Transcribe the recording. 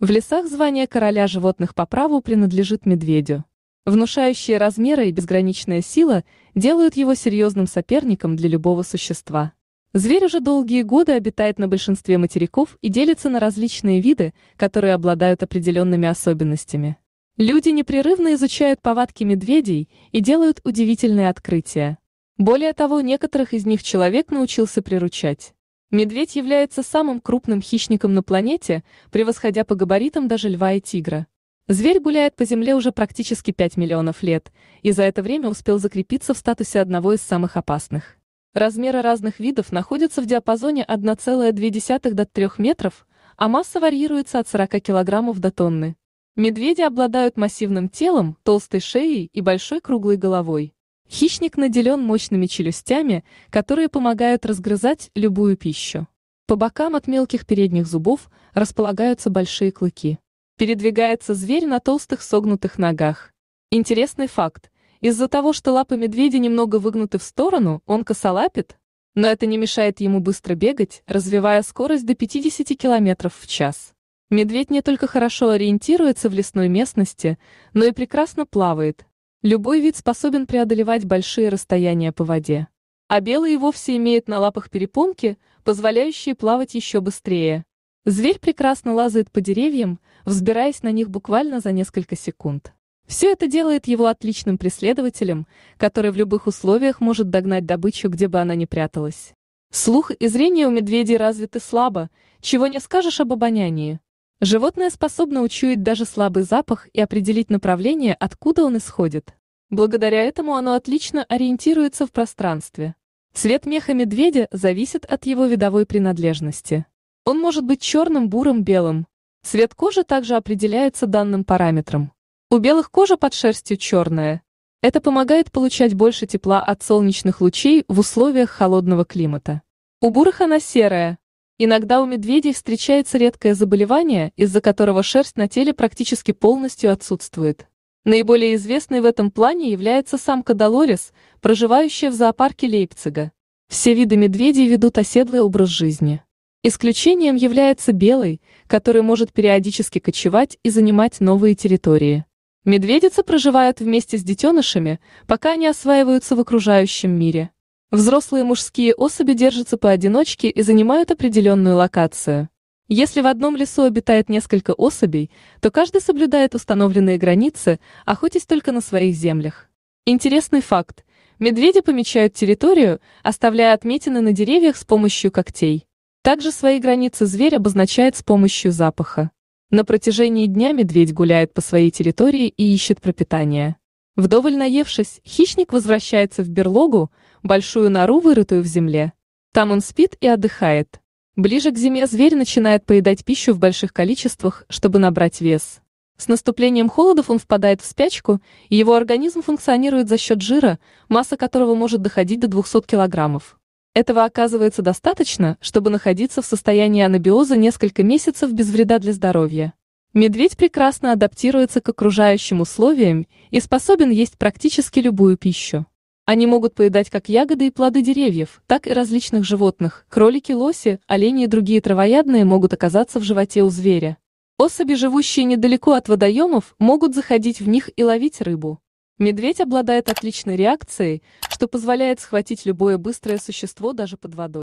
В лесах звание короля животных по праву принадлежит медведю. Внушающие размеры и безграничная сила делают его серьезным соперником для любого существа. Зверь уже долгие годы обитает на большинстве материков и делится на различные виды, которые обладают определенными особенностями. Люди непрерывно изучают повадки медведей и делают удивительные открытия. Более того, некоторых из них человек научился приручать. Медведь является самым крупным хищником на планете, превосходя по габаритам даже льва и тигра. Зверь гуляет по Земле уже практически 5 миллионов лет, и за это время успел закрепиться в статусе одного из самых опасных. Размеры разных видов находятся в диапазоне 1,2 до 3 метров, а масса варьируется от 40 килограммов до тонны. Медведи обладают массивным телом, толстой шеей и большой круглой головой. Хищник наделен мощными челюстями, которые помогают разгрызать любую пищу. По бокам от мелких передних зубов располагаются большие клыки. Передвигается зверь на толстых согнутых ногах. Интересный факт. Из-за того, что лапы медведя немного выгнуты в сторону, он косолапит, но это не мешает ему быстро бегать, развивая скорость до 50 км в час. Медведь не только хорошо ориентируется в лесной местности, но и прекрасно плавает, Любой вид способен преодолевать большие расстояния по воде. А белый вовсе имеет на лапах перепонки, позволяющие плавать еще быстрее. Зверь прекрасно лазает по деревьям, взбираясь на них буквально за несколько секунд. Все это делает его отличным преследователем, который в любых условиях может догнать добычу, где бы она ни пряталась. Слух и зрение у медведей развиты слабо, чего не скажешь об обонянии. Животное способно учуять даже слабый запах и определить направление, откуда он исходит. Благодаря этому оно отлично ориентируется в пространстве. Цвет меха медведя зависит от его видовой принадлежности. Он может быть черным, бурым, белым. Цвет кожи также определяется данным параметром. У белых кожа под шерстью черная. Это помогает получать больше тепла от солнечных лучей в условиях холодного климата. У бурых она серая, Иногда у медведей встречается редкое заболевание, из-за которого шерсть на теле практически полностью отсутствует. Наиболее известной в этом плане является самка Долорес, проживающая в зоопарке Лейпцига. Все виды медведей ведут оседлый образ жизни. Исключением является белый, который может периодически кочевать и занимать новые территории. Медведицы проживают вместе с детенышами, пока они осваиваются в окружающем мире. Взрослые мужские особи держатся поодиночке и занимают определенную локацию. Если в одном лесу обитает несколько особей, то каждый соблюдает установленные границы, охотясь только на своих землях. Интересный факт. Медведи помечают территорию, оставляя отметины на деревьях с помощью когтей. Также свои границы зверь обозначает с помощью запаха. На протяжении дня медведь гуляет по своей территории и ищет пропитание. Вдоволь наевшись, хищник возвращается в берлогу, большую нору, вырытую в земле. Там он спит и отдыхает. Ближе к зиме зверь начинает поедать пищу в больших количествах, чтобы набрать вес. С наступлением холодов он впадает в спячку, и его организм функционирует за счет жира, масса которого может доходить до 200 килограммов. Этого оказывается достаточно, чтобы находиться в состоянии анабиоза несколько месяцев без вреда для здоровья. Медведь прекрасно адаптируется к окружающим условиям и способен есть практически любую пищу. Они могут поедать как ягоды и плоды деревьев, так и различных животных. Кролики, лоси, олени и другие травоядные могут оказаться в животе у зверя. Особи, живущие недалеко от водоемов, могут заходить в них и ловить рыбу. Медведь обладает отличной реакцией, что позволяет схватить любое быстрое существо даже под водой.